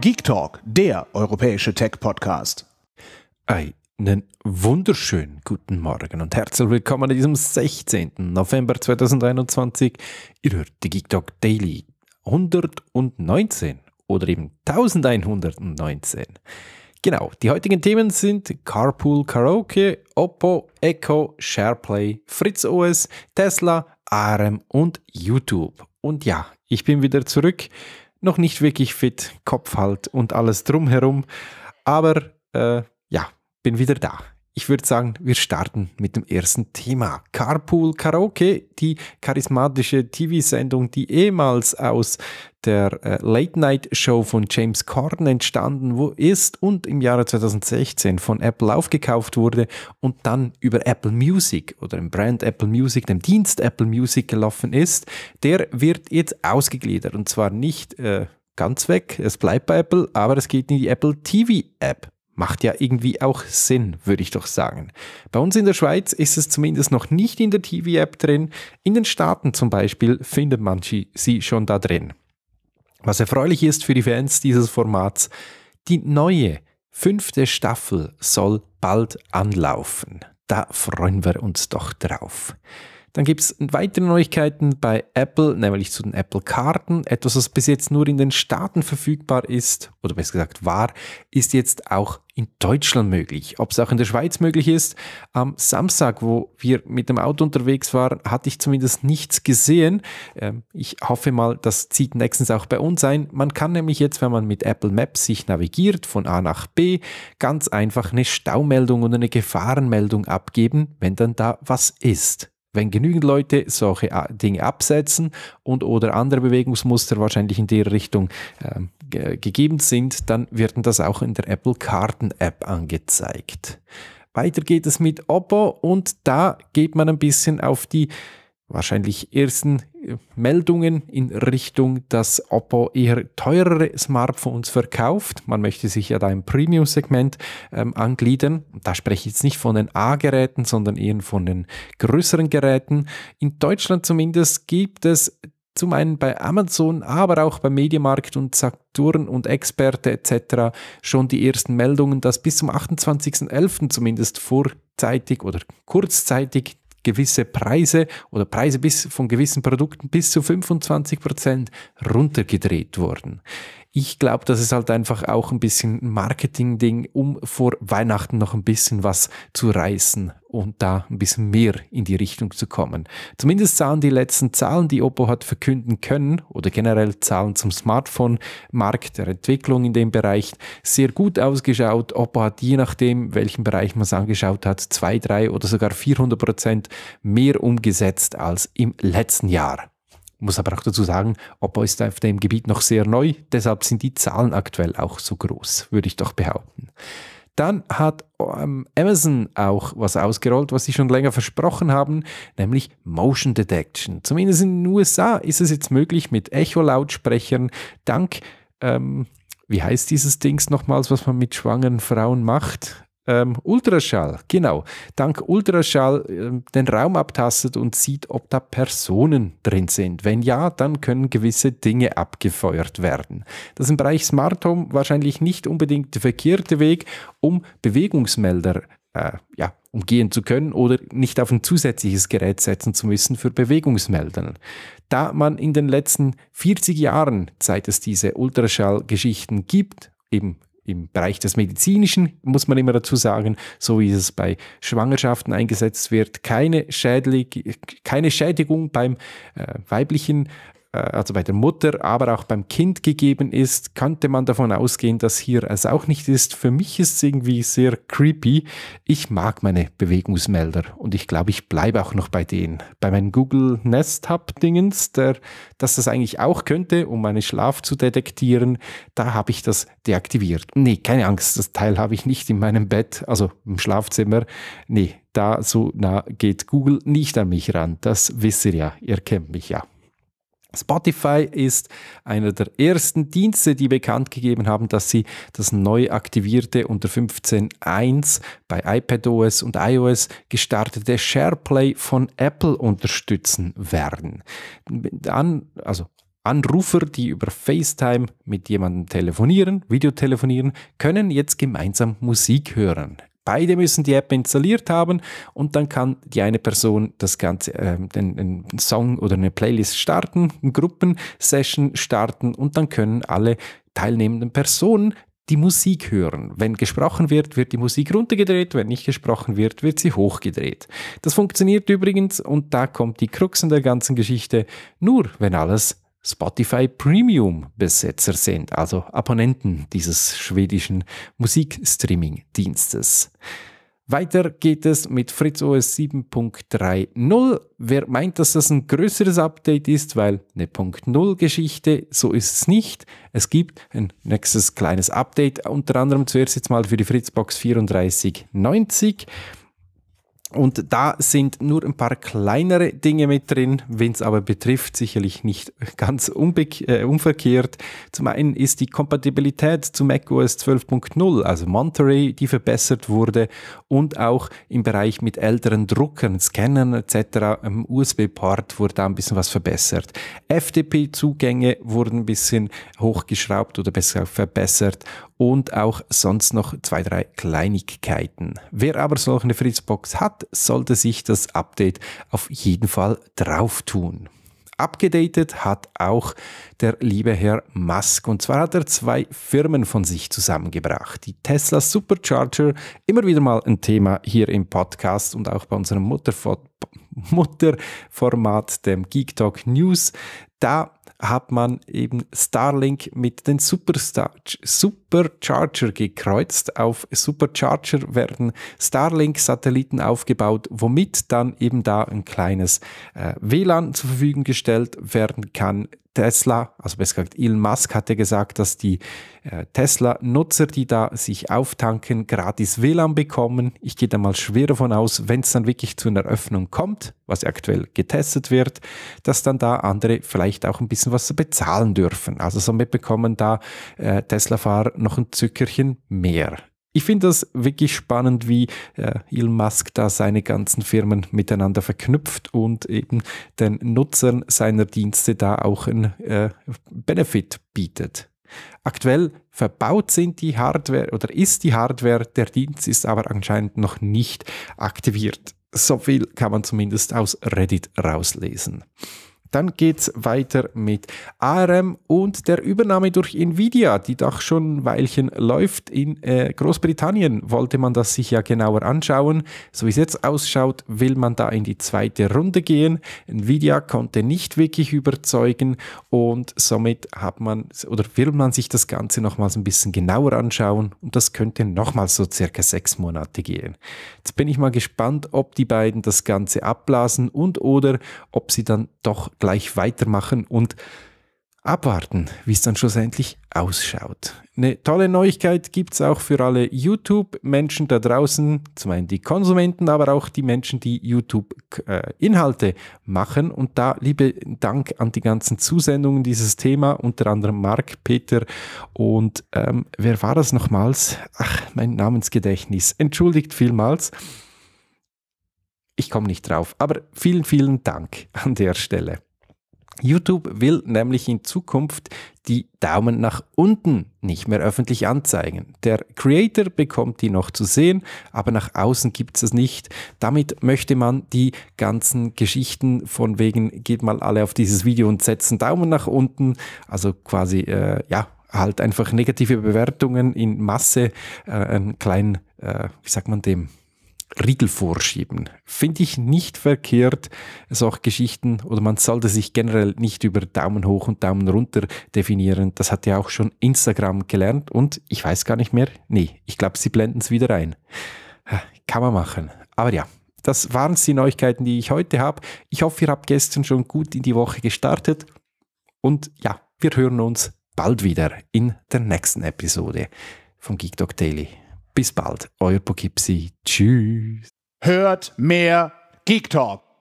Geek Talk, der europäische Tech-Podcast. Einen wunderschönen guten Morgen und herzlich willkommen an diesem 16. November 2021. Ihr hört die Geek Talk Daily 119 oder eben 1119. Genau, die heutigen Themen sind Carpool Karaoke, Oppo, Echo, SharePlay, Fritz OS, Tesla, ARM und YouTube. Und ja, ich bin wieder zurück noch nicht wirklich fit, Kopf halt und alles drumherum. Aber äh, ja, bin wieder da. Ich würde sagen, wir starten mit dem ersten Thema. Carpool Karaoke, die charismatische TV-Sendung, die ehemals aus der äh, Late Night Show von James Corden entstanden ist und im Jahre 2016 von Apple aufgekauft wurde und dann über Apple Music oder im Brand Apple Music, dem Dienst Apple Music gelaufen ist, der wird jetzt ausgegliedert und zwar nicht äh, ganz weg, es bleibt bei Apple, aber es geht in die Apple TV App. Macht ja irgendwie auch Sinn, würde ich doch sagen. Bei uns in der Schweiz ist es zumindest noch nicht in der TV-App drin. In den Staaten zum Beispiel findet man sie schon da drin. Was erfreulich ist für die Fans dieses Formats, die neue fünfte Staffel soll bald anlaufen. Da freuen wir uns doch drauf. Dann gibt es weitere Neuigkeiten bei Apple, nämlich zu den Apple-Karten. Etwas, was bis jetzt nur in den Staaten verfügbar ist, oder besser gesagt war, ist jetzt auch in Deutschland möglich. Ob es auch in der Schweiz möglich ist, am Samstag, wo wir mit dem Auto unterwegs waren, hatte ich zumindest nichts gesehen. Ähm, ich hoffe mal, das zieht nächstens auch bei uns ein. Man kann nämlich jetzt, wenn man mit Apple Maps sich navigiert von A nach B, ganz einfach eine Staumeldung und eine Gefahrenmeldung abgeben, wenn dann da was ist. Wenn genügend Leute solche äh, Dinge absetzen und oder andere Bewegungsmuster wahrscheinlich in der Richtung ähm, gegeben sind, dann wird das auch in der Apple Karten App angezeigt. Weiter geht es mit Oppo und da geht man ein bisschen auf die wahrscheinlich ersten äh, Meldungen in Richtung, dass Oppo eher teurere Smartphones verkauft. Man möchte sich ja da im Premium-Segment ähm, angliedern. Da spreche ich jetzt nicht von den A-Geräten, sondern eher von den größeren Geräten. In Deutschland zumindest gibt es zum einen bei Amazon, aber auch bei Mediamarkt und Saturn und Experte etc. schon die ersten Meldungen, dass bis zum 28.11. zumindest vorzeitig oder kurzzeitig gewisse Preise oder Preise bis von gewissen Produkten bis zu 25 Prozent runtergedreht wurden ich glaube, das ist halt einfach auch ein bisschen Marketing-Ding, um vor Weihnachten noch ein bisschen was zu reißen und da ein bisschen mehr in die Richtung zu kommen. Zumindest sahen die letzten Zahlen, die Oppo hat verkünden können, oder generell Zahlen zum Smartphone-Markt, der Entwicklung in dem Bereich, sehr gut ausgeschaut. Oppo hat je nachdem, welchen Bereich man es angeschaut hat, zwei, drei oder sogar 400 Prozent mehr umgesetzt als im letzten Jahr. Muss aber auch dazu sagen, Oppo ist auf dem Gebiet noch sehr neu, deshalb sind die Zahlen aktuell auch so groß, würde ich doch behaupten. Dann hat ähm, Amazon auch was ausgerollt, was sie schon länger versprochen haben, nämlich Motion Detection. Zumindest in den USA ist es jetzt möglich, mit Echo-Lautsprechern dank, ähm, wie heißt dieses Dings nochmals, was man mit schwangeren Frauen macht? ähm, Ultraschall, genau, dank Ultraschall äh, den Raum abtastet und sieht, ob da Personen drin sind. Wenn ja, dann können gewisse Dinge abgefeuert werden. Das ist im Bereich Smart Home wahrscheinlich nicht unbedingt der verkehrte Weg, um Bewegungsmelder äh, ja, umgehen zu können oder nicht auf ein zusätzliches Gerät setzen zu müssen für Bewegungsmelder. Da man in den letzten 40 Jahren, seit es diese Ultraschallgeschichten gibt, eben im Bereich des Medizinischen, muss man immer dazu sagen, so wie es bei Schwangerschaften eingesetzt wird, keine, keine Schädigung beim äh, weiblichen äh, also bei der Mutter, aber auch beim Kind gegeben ist, könnte man davon ausgehen, dass hier es auch nicht ist. Für mich ist es irgendwie sehr creepy. Ich mag meine Bewegungsmelder und ich glaube, ich bleibe auch noch bei denen. Bei meinem Google Nest Hub Dingens, der, dass das eigentlich auch könnte, um meinen Schlaf zu detektieren, da habe ich das deaktiviert. Nee, keine Angst, das Teil habe ich nicht in meinem Bett, also im Schlafzimmer. Nee, da so nah geht Google nicht an mich ran. Das wisst ihr ja, ihr kennt mich ja. Spotify ist einer der ersten Dienste, die bekannt gegeben haben, dass sie das neu aktivierte unter 15.1 bei iPadOS und iOS gestartete SharePlay von Apple unterstützen werden. An, also Anrufer, die über FaceTime mit jemandem telefonieren, Videotelefonieren, können jetzt gemeinsam Musik hören. Beide müssen die App installiert haben und dann kann die eine Person das Ganze, äh, einen, einen Song oder eine Playlist starten, eine Gruppensession starten und dann können alle teilnehmenden Personen die Musik hören. Wenn gesprochen wird, wird die Musik runtergedreht, wenn nicht gesprochen wird, wird sie hochgedreht. Das funktioniert übrigens und da kommt die Krux in der ganzen Geschichte nur, wenn alles Spotify Premium Besetzer sind, also Abonnenten dieses schwedischen Musikstreaming-Dienstes. Weiter geht es mit Fritz OS 7.3.0. Wer meint, dass das ein größeres Update ist, weil eine .0-Geschichte, so ist es nicht. Es gibt ein nächstes kleines Update, unter anderem zuerst jetzt mal für die Fritzbox 3490. Und da sind nur ein paar kleinere Dinge mit drin, wenn es aber betrifft, sicherlich nicht ganz äh, unverkehrt. Zum einen ist die Kompatibilität zu macOS 12.0, also Monterey, die verbessert wurde und auch im Bereich mit älteren Druckern, Scannern etc. am USB-Port wurde da ein bisschen was verbessert. FTP-Zugänge wurden ein bisschen hochgeschraubt oder besser verbessert und auch sonst noch zwei, drei Kleinigkeiten. Wer aber solch eine Fritzbox hat, sollte sich das Update auf jeden Fall drauf tun. Abgedatet hat auch der liebe Herr Musk. Und zwar hat er zwei Firmen von sich zusammengebracht. Die Tesla Supercharger, immer wieder mal ein Thema hier im Podcast und auch bei unserem Mutterformat, dem Geek Talk News. Da hat man eben Starlink mit den Superstar Supercharger gekreuzt. Auf Supercharger werden Starlink-Satelliten aufgebaut, womit dann eben da ein kleines äh, WLAN zur Verfügung gestellt werden kann, Tesla, also besser gesagt Elon Musk hatte gesagt, dass die äh, Tesla-Nutzer, die da sich auftanken, gratis WLAN bekommen. Ich gehe da mal schwer davon aus, wenn es dann wirklich zu einer Öffnung kommt, was aktuell getestet wird, dass dann da andere vielleicht auch ein bisschen was bezahlen dürfen. Also somit bekommen da äh, Tesla-Fahrer noch ein Zückerchen mehr. Ich finde das wirklich spannend, wie äh, Elon Musk da seine ganzen Firmen miteinander verknüpft und eben den Nutzern seiner Dienste da auch einen äh, Benefit bietet. Aktuell verbaut sind die Hardware oder ist die Hardware, der Dienst ist aber anscheinend noch nicht aktiviert. So viel kann man zumindest aus Reddit rauslesen. Dann geht es weiter mit ARM und der Übernahme durch Nvidia, die doch schon ein Weilchen läuft. In äh, Großbritannien wollte man das sich ja genauer anschauen. So wie es jetzt ausschaut, will man da in die zweite Runde gehen. Nvidia konnte nicht wirklich überzeugen und somit hat man oder will man sich das Ganze nochmals ein bisschen genauer anschauen und das könnte nochmals so circa sechs Monate gehen. Jetzt bin ich mal gespannt, ob die beiden das Ganze abblasen und oder ob sie dann doch gleich weitermachen und abwarten, wie es dann schlussendlich ausschaut. Eine tolle Neuigkeit gibt es auch für alle YouTube-Menschen da draußen, zum einen die Konsumenten, aber auch die Menschen, die YouTube-Inhalte äh, machen. Und da liebe Dank an die ganzen Zusendungen dieses Thema, unter anderem Marc, Peter und ähm, wer war das nochmals? Ach, mein Namensgedächtnis. Entschuldigt vielmals. Ich komme nicht drauf, aber vielen, vielen Dank an der Stelle. YouTube will nämlich in Zukunft die Daumen nach unten nicht mehr öffentlich anzeigen. Der Creator bekommt die noch zu sehen, aber nach außen gibt es es nicht. Damit möchte man die ganzen Geschichten von wegen, geht mal alle auf dieses Video und setzen Daumen nach unten, also quasi, äh, ja, halt einfach negative Bewertungen in Masse, äh, einen kleinen, äh, wie sagt man dem, Riegel vorschieben. Finde ich nicht verkehrt. Es auch Geschichten, oder man sollte sich generell nicht über Daumen hoch und Daumen runter definieren. Das hat ja auch schon Instagram gelernt und ich weiß gar nicht mehr. Nee, ich glaube, sie blenden es wieder ein. Kann man machen. Aber ja, das waren die Neuigkeiten, die ich heute habe. Ich hoffe, ihr habt gestern schon gut in die Woche gestartet. Und ja, wir hören uns bald wieder in der nächsten Episode von Geek Talk Daily. Bis bald, euer Poughkeepsie. Tschüss. Hört mehr Geek Talk.